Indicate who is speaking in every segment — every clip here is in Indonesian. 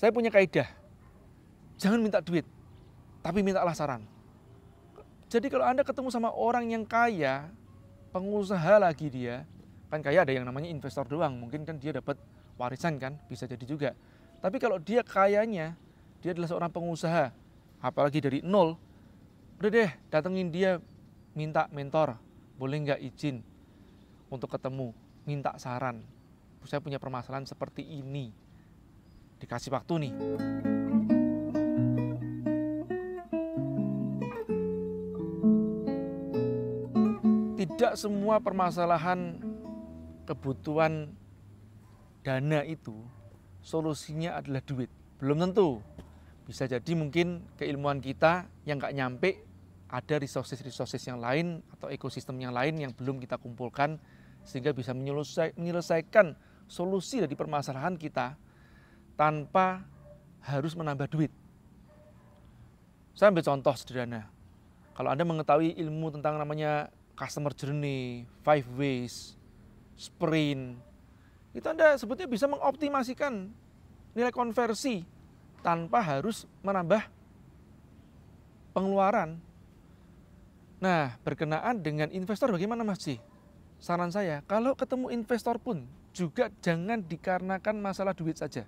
Speaker 1: Saya punya kaidah. Jangan minta duit, tapi minta saran. Jadi kalau Anda ketemu sama orang yang kaya, pengusaha lagi dia, kan kaya ada yang namanya investor doang, mungkin kan dia dapat warisan kan, bisa jadi juga. Tapi kalau dia kayanya, dia adalah seorang pengusaha, apalagi dari nol, udah deh datengin dia minta mentor, boleh nggak izin untuk ketemu, minta saran. Saya punya permasalahan seperti ini, dikasih waktu nih. Tidak semua permasalahan kebutuhan dana itu solusinya adalah duit. Belum tentu. Bisa jadi mungkin keilmuan kita yang nggak nyampe, ada resources-resources yang lain atau ekosistem yang lain yang belum kita kumpulkan sehingga bisa menyelesaikan solusi dari permasalahan kita tanpa harus menambah duit. Saya ambil contoh sederhana. Kalau Anda mengetahui ilmu tentang namanya customer journey, five ways, sprint, itu Anda sebetulnya bisa mengoptimasikan nilai konversi tanpa harus menambah pengeluaran. Nah, berkenaan dengan investor bagaimana Mas Ji? Saran saya, kalau ketemu investor pun juga jangan dikarenakan masalah duit saja.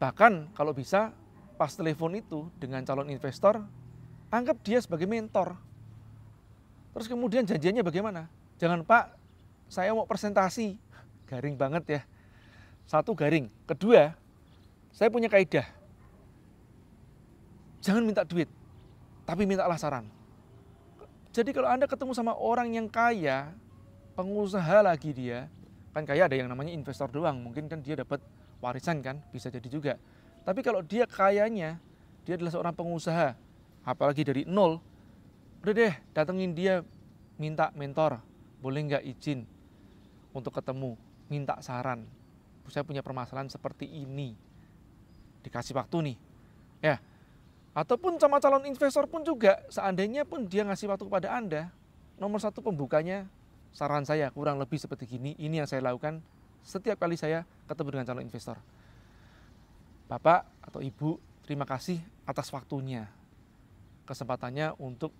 Speaker 1: Bahkan kalau bisa pas telepon itu dengan calon investor, anggap dia sebagai mentor. Terus kemudian janjiannya bagaimana? Jangan Pak, saya mau presentasi. Garing banget ya. Satu garing. Kedua, saya punya kaidah. Jangan minta duit, tapi mintalah saran. Jadi kalau Anda ketemu sama orang yang kaya, pengusaha lagi dia, kan kaya ada yang namanya investor doang, mungkin kan dia dapat warisan kan bisa jadi juga. Tapi kalau dia kayanya, dia adalah seorang pengusaha, apalagi dari nol, udah deh datengin dia minta mentor, boleh nggak izin untuk ketemu, minta saran. Saya punya permasalahan seperti ini, dikasih waktu nih. Ya, ataupun sama calon investor pun juga, seandainya pun dia ngasih waktu kepada Anda, nomor satu pembukanya saran saya kurang lebih seperti gini, ini yang saya lakukan, setiap kali saya ketemu dengan calon investor. Bapak atau Ibu, terima kasih atas waktunya, kesempatannya untuk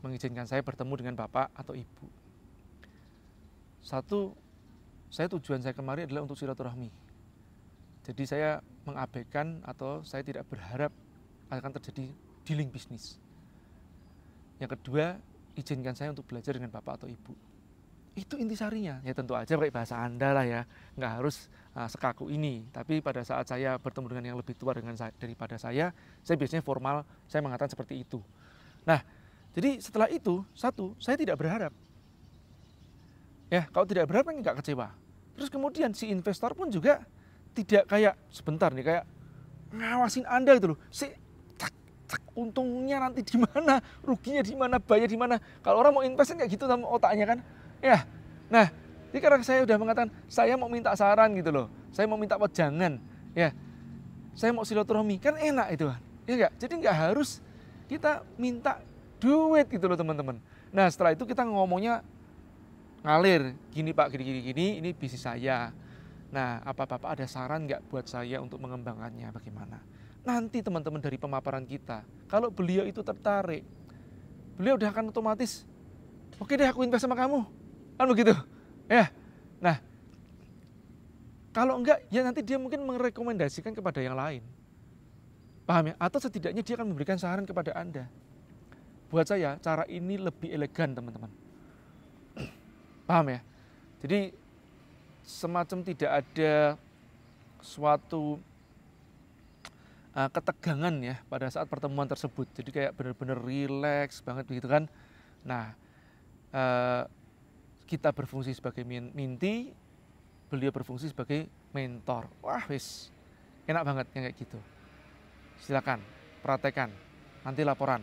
Speaker 1: mengizinkan saya bertemu dengan Bapak atau Ibu. Satu, saya tujuan saya kemari adalah untuk silaturahmi. Jadi saya mengabaikan atau saya tidak berharap akan terjadi dealing bisnis. Yang kedua, izinkan saya untuk belajar dengan Bapak atau Ibu itu intisarinya ya tentu aja pakai bahasa anda lah ya nggak harus uh, sekaku ini tapi pada saat saya bertemu dengan yang lebih tua dengan saya, daripada saya saya biasanya formal saya mengatakan seperti itu nah jadi setelah itu satu saya tidak berharap ya kalau tidak berharap kan nggak kecewa terus kemudian si investor pun juga tidak kayak sebentar nih kayak ngawasin anda gitu loh si untungnya nanti di mana ruginya di mana bayar di mana kalau orang mau investasi kan kayak gitu sama otaknya kan Ya, nah, jadi karena saya sudah mengatakan, saya mau minta saran gitu loh, saya mau minta wajangan, ya, saya mau silaturahmi, kan enak itu kan, ya enggak? Jadi nggak harus kita minta duit gitu loh teman-teman. Nah setelah itu kita ngomongnya ngalir, gini pak, gini gini gini, ini bisnis saya. Nah apa apa ada saran nggak buat saya untuk mengembangkannya bagaimana? Nanti teman-teman dari pemaparan kita, kalau beliau itu tertarik, beliau udah akan otomatis, oke deh aku invest sama kamu, Kan begitu. Ya. Nah, kalau enggak ya nanti dia mungkin merekomendasikan kepada yang lain. Paham ya? Atau setidaknya dia akan memberikan saran kepada Anda. Buat saya cara ini lebih elegan, teman-teman. Paham ya? Jadi semacam tidak ada suatu uh, ketegangan ya pada saat pertemuan tersebut. Jadi kayak benar-benar rileks banget begitu kan. Nah, uh, kita berfungsi sebagai minti, beliau berfungsi sebagai mentor. Wah, wis. Enak banget yang kayak gitu. Silakan praktekan Nanti laporan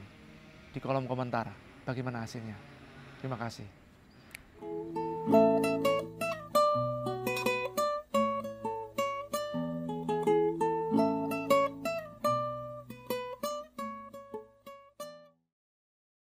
Speaker 1: di kolom komentar bagaimana hasilnya. Terima kasih.